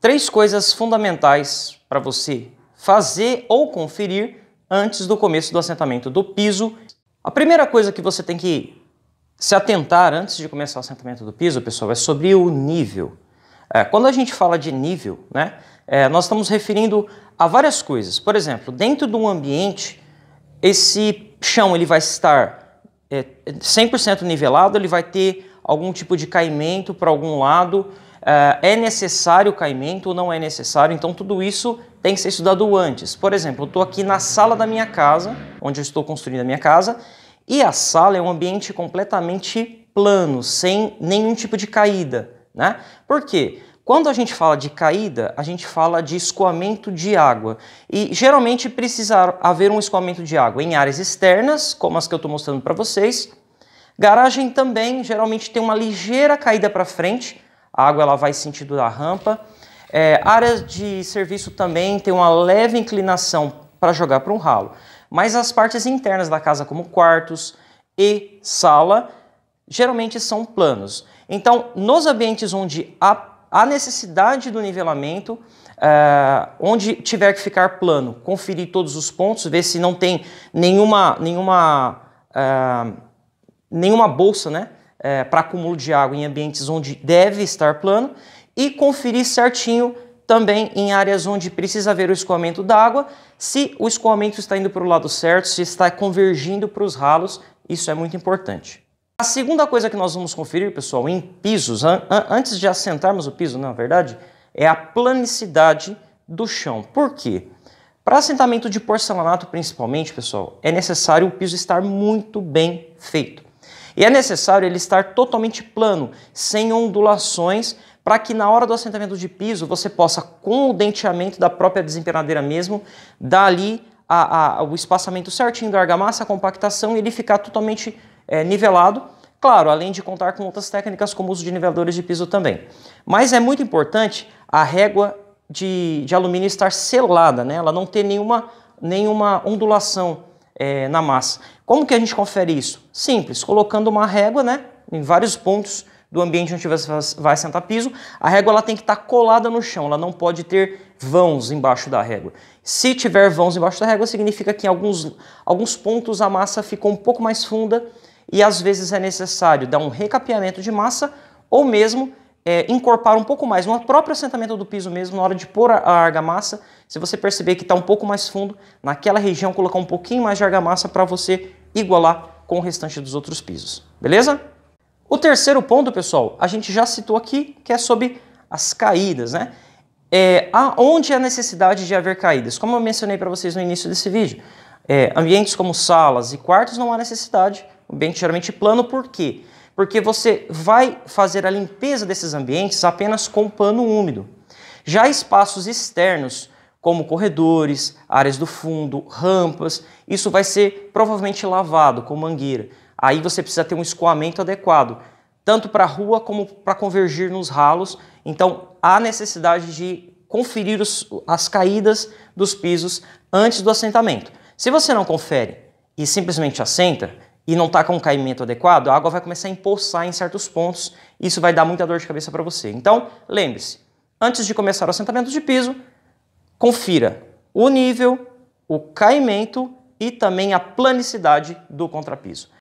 três coisas fundamentais para você fazer ou conferir antes do começo do assentamento do piso. A primeira coisa que você tem que se atentar antes de começar o assentamento do piso, pessoal, é sobre o nível. É, quando a gente fala de nível, né, é, nós estamos referindo a várias coisas. Por exemplo, dentro de um ambiente, esse chão ele vai estar é, 100% nivelado, ele vai ter algum tipo de caimento para algum lado, ah, é necessário o caimento ou não é necessário, então tudo isso tem que ser estudado antes. Por exemplo, eu estou aqui na sala da minha casa, onde eu estou construindo a minha casa, e a sala é um ambiente completamente plano, sem nenhum tipo de caída. Né? Por quê? Quando a gente fala de caída, a gente fala de escoamento de água. E geralmente precisa haver um escoamento de água em áreas externas, como as que eu estou mostrando para vocês. Garagem também geralmente tem uma ligeira caída para frente, a água ela vai sentido da rampa. É, área de serviço também tem uma leve inclinação para jogar para um ralo, mas as partes internas da casa, como quartos e sala, geralmente são planos. Então, nos ambientes onde há, há necessidade do nivelamento, é, onde tiver que ficar plano, conferir todos os pontos, ver se não tem nenhuma, nenhuma, é, nenhuma bolsa, né? é, para acúmulo de água em ambientes onde deve estar plano e conferir certinho também em áreas onde precisa ver o escoamento da água, se o escoamento está indo para o lado certo, se está convergindo para os ralos, isso é muito importante. A segunda coisa que nós vamos conferir, pessoal, em pisos, an antes de assentarmos o piso, na é verdade, é a planicidade do chão. Por quê? Para assentamento de porcelanato, principalmente, pessoal, é necessário o piso estar muito bem feito. E é necessário ele estar totalmente plano, sem ondulações, para que na hora do assentamento de piso você possa, com o denteamento da própria desempenadeira mesmo, dar ali a, a, o espaçamento certinho da argamassa, a compactação e ele ficar totalmente é, nivelado. Claro, além de contar com outras técnicas como o uso de niveladores de piso também. Mas é muito importante a régua de, de alumínio estar selada, né? ela não ter nenhuma, nenhuma ondulação é, na massa. Como que a gente confere isso? Simples, colocando uma régua né, em vários pontos do ambiente onde você vai sentar piso, a régua ela tem que estar tá colada no chão, ela não pode ter vãos embaixo da régua. Se tiver vãos embaixo da régua, significa que em alguns, alguns pontos a massa ficou um pouco mais funda e às vezes é necessário dar um recapeamento de massa ou mesmo é, um pouco mais, no próprio assentamento do piso mesmo, na hora de pôr a, a argamassa, se você perceber que está um pouco mais fundo, naquela região colocar um pouquinho mais de argamassa para você igualar com o restante dos outros pisos, beleza? O terceiro ponto, pessoal, a gente já citou aqui, que é sobre as caídas, né? É, aonde há necessidade de haver caídas? Como eu mencionei para vocês no início desse vídeo, é, ambientes como salas e quartos não há necessidade, ambiente geralmente é plano, por quê? Porque porque você vai fazer a limpeza desses ambientes apenas com pano úmido. Já espaços externos, como corredores, áreas do fundo, rampas, isso vai ser provavelmente lavado com mangueira. Aí você precisa ter um escoamento adequado, tanto para a rua como para convergir nos ralos. Então há necessidade de conferir os, as caídas dos pisos antes do assentamento. Se você não confere e simplesmente assenta, e não está com um caimento adequado, a água vai começar a empoçar em certos pontos isso vai dar muita dor de cabeça para você. Então, lembre-se, antes de começar o assentamento de piso, confira o nível, o caimento e também a planicidade do contrapiso.